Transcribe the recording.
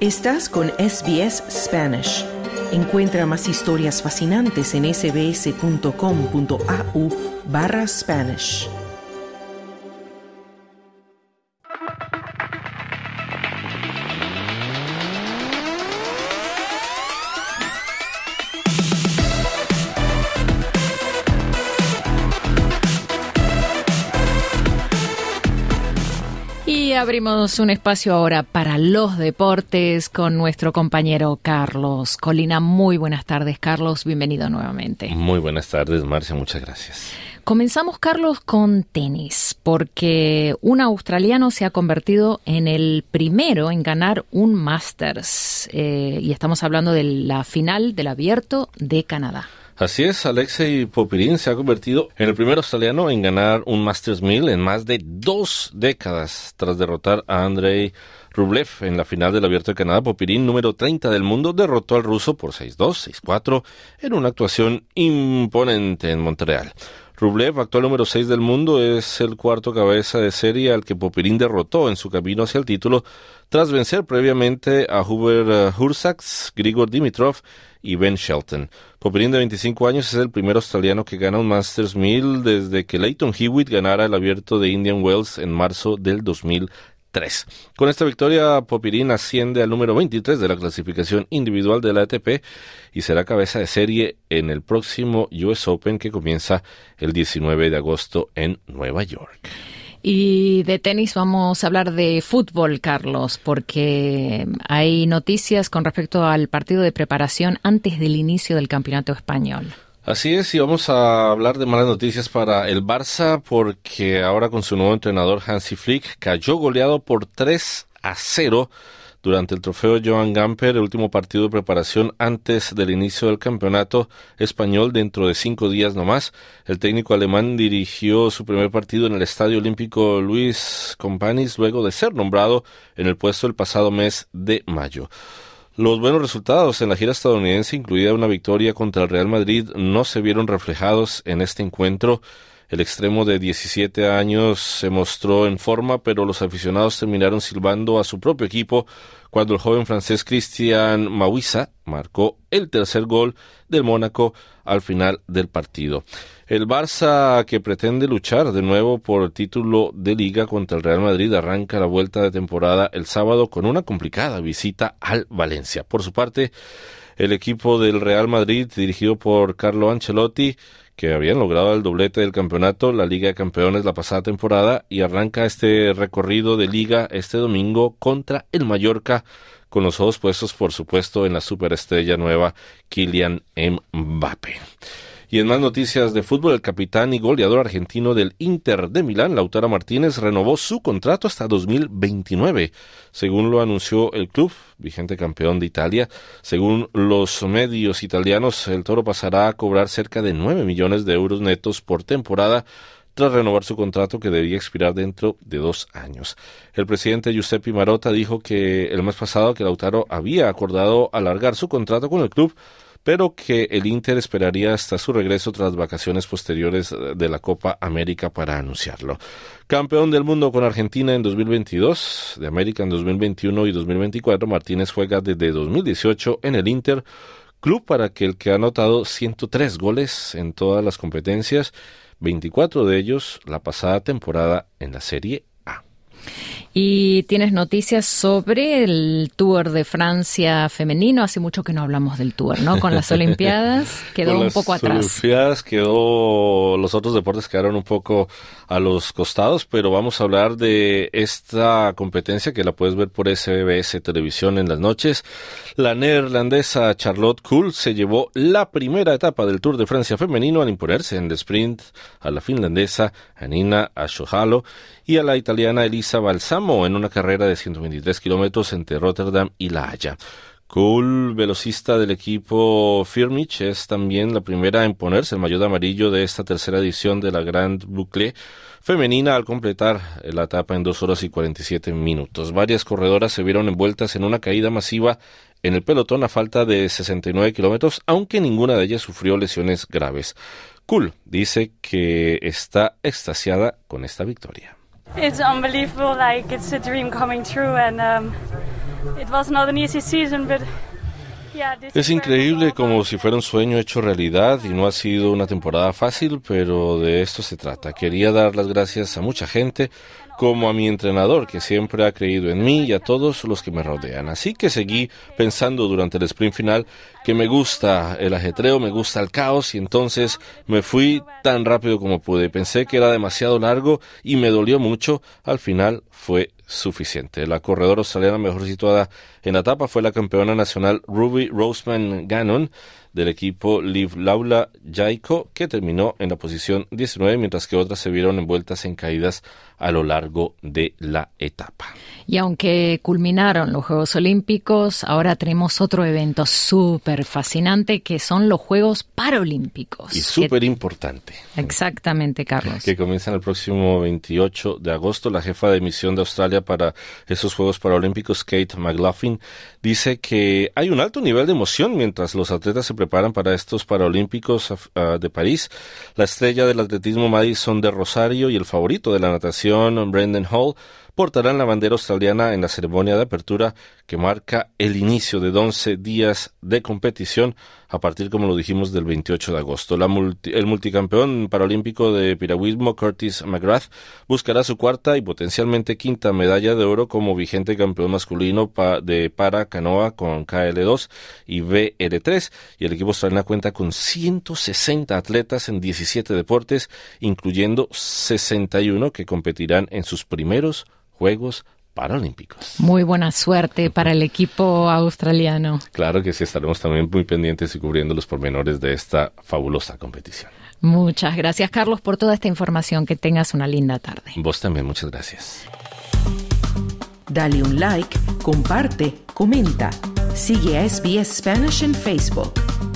Estás con SBS Spanish. Encuentra más historias fascinantes en sbs.com.au barra Spanish. abrimos un espacio ahora para los deportes con nuestro compañero Carlos Colina. Muy buenas tardes, Carlos. Bienvenido nuevamente. Muy buenas tardes, Marcia. Muchas gracias. Comenzamos, Carlos, con tenis, porque un australiano se ha convertido en el primero en ganar un Masters. Eh, y estamos hablando de la final del abierto de Canadá. Así es, Alexei Popirín se ha convertido en el primer australiano en ganar un Masters 1000 en más de dos décadas, tras derrotar a Andrei Rublev en la final del Abierto de Canadá. Popirín, número 30 del mundo, derrotó al ruso por 6-2, 6-4 en una actuación imponente en Montreal. Rublev, actual número 6 del mundo, es el cuarto cabeza de serie al que Popirín derrotó en su camino hacia el título tras vencer previamente a Hubert eh, Hursax, Grigor Dimitrov y Ben Shelton. Popirín de 25 años es el primer australiano que gana un Masters 1000 desde que Leighton Hewitt ganara el abierto de Indian Wells en marzo del 2000. Con esta victoria, Popirín asciende al número 23 de la clasificación individual de la ATP y será cabeza de serie en el próximo US Open que comienza el 19 de agosto en Nueva York. Y de tenis vamos a hablar de fútbol, Carlos, porque hay noticias con respecto al partido de preparación antes del inicio del Campeonato Español. Así es, y vamos a hablar de malas noticias para el Barça porque ahora con su nuevo entrenador Hansi Flick cayó goleado por 3 a 0 durante el trofeo Joan Gamper, el último partido de preparación antes del inicio del campeonato español dentro de cinco días nomás. El técnico alemán dirigió su primer partido en el Estadio Olímpico Luis Companys luego de ser nombrado en el puesto el pasado mes de mayo. Los buenos resultados en la gira estadounidense, incluida una victoria contra el Real Madrid, no se vieron reflejados en este encuentro el extremo de 17 años se mostró en forma, pero los aficionados terminaron silbando a su propio equipo cuando el joven francés Christian Mauisa marcó el tercer gol del Mónaco al final del partido. El Barça, que pretende luchar de nuevo por el título de liga contra el Real Madrid, arranca la vuelta de temporada el sábado con una complicada visita al Valencia. Por su parte, el equipo del Real Madrid, dirigido por Carlo Ancelotti, que habían logrado el doblete del campeonato, la Liga de Campeones la pasada temporada y arranca este recorrido de liga este domingo contra el Mallorca con los ojos puestos por supuesto en la superestrella nueva Kylian Mbappé. Y en más noticias de fútbol, el capitán y goleador argentino del Inter de Milán, Lautaro Martínez, renovó su contrato hasta 2029, según lo anunció el club, vigente campeón de Italia. Según los medios italianos, el Toro pasará a cobrar cerca de 9 millones de euros netos por temporada tras renovar su contrato que debía expirar dentro de dos años. El presidente Giuseppe Marotta dijo que el mes pasado que Lautaro había acordado alargar su contrato con el club pero que el Inter esperaría hasta su regreso tras vacaciones posteriores de la Copa América para anunciarlo. Campeón del mundo con Argentina en 2022, de América en 2021 y 2024, Martínez juega desde 2018 en el Inter, club para que el que ha anotado 103 goles en todas las competencias, 24 de ellos la pasada temporada en la Serie y tienes noticias sobre el Tour de Francia femenino. Hace mucho que no hablamos del Tour, ¿no? Con las Olimpiadas quedó un poco atrás. Las Olimpiadas quedó, los otros deportes quedaron un poco a los costados, pero vamos a hablar de esta competencia que la puedes ver por SBS Televisión en las noches. La neerlandesa Charlotte Kuhl se llevó la primera etapa del Tour de Francia femenino al imponerse en el sprint a la finlandesa Anina Ashohalo y a la italiana Elisa Balsam en una carrera de 123 kilómetros entre Rotterdam y La Haya. Cool, velocista del equipo Firmich, es también la primera en ponerse el maillot amarillo de esta tercera edición de la Grand Boucle femenina al completar la etapa en 2 horas y 47 minutos. Varias corredoras se vieron envueltas en una caída masiva en el pelotón a falta de 69 kilómetros, aunque ninguna de ellas sufrió lesiones graves. Cool dice que está extasiada con esta victoria. It's unbelievable, like it's a dream coming true and um, it was not an easy season but Es increíble como si fuera un sueño hecho realidad y no ha sido una temporada fácil, pero de esto se trata. Quería dar las gracias a mucha gente, como a mi entrenador, que siempre ha creído en mí y a todos los que me rodean. Así que seguí pensando durante el sprint final que me gusta el ajetreo, me gusta el caos y entonces me fui tan rápido como pude. Pensé que era demasiado largo y me dolió mucho. Al final fue suficiente. La corredora australiana mejor situada en la etapa fue la campeona nacional Ruby Roseman Gannon del equipo Liv Laula Jaiko, que terminó en la posición 19, mientras que otras se vieron envueltas en caídas a lo largo de la etapa. Y aunque culminaron los Juegos Olímpicos, ahora tenemos otro evento súper fascinante que son los Juegos Paralímpicos. Y súper importante. Exactamente, Carlos. Que comienzan el próximo 28 de agosto. La jefa de misión de Australia para esos Juegos Paralímpicos, Kate McLaughlin, dice que hay un alto nivel de emoción mientras los atletas se preparan preparan para estos Paralímpicos ah, de París. La estrella del atletismo Madison de Rosario y el favorito de la natación Brendan Hall portarán la bandera australiana en la ceremonia de apertura que marca el inicio de 11 días de competición a partir, como lo dijimos, del 28 de agosto. el multicampeón paralímpico de piragüismo Curtis McGrath buscará su cuarta y potencialmente quinta medalla de oro como vigente campeón masculino de para canoa con KL2 y BR3 y el equipo australiano cuenta con 160 atletas en 17 deportes, incluyendo 61 que competirán en sus primeros Juegos Paralímpicos. Muy buena suerte para el equipo australiano. Claro que sí, estaremos también muy pendientes y cubriendo los pormenores de esta fabulosa competición. Muchas gracias, Carlos, por toda esta información. Que tengas una linda tarde. Vos también, muchas gracias. Dale un like, comparte, comenta. Sigue a SBS Spanish en Facebook.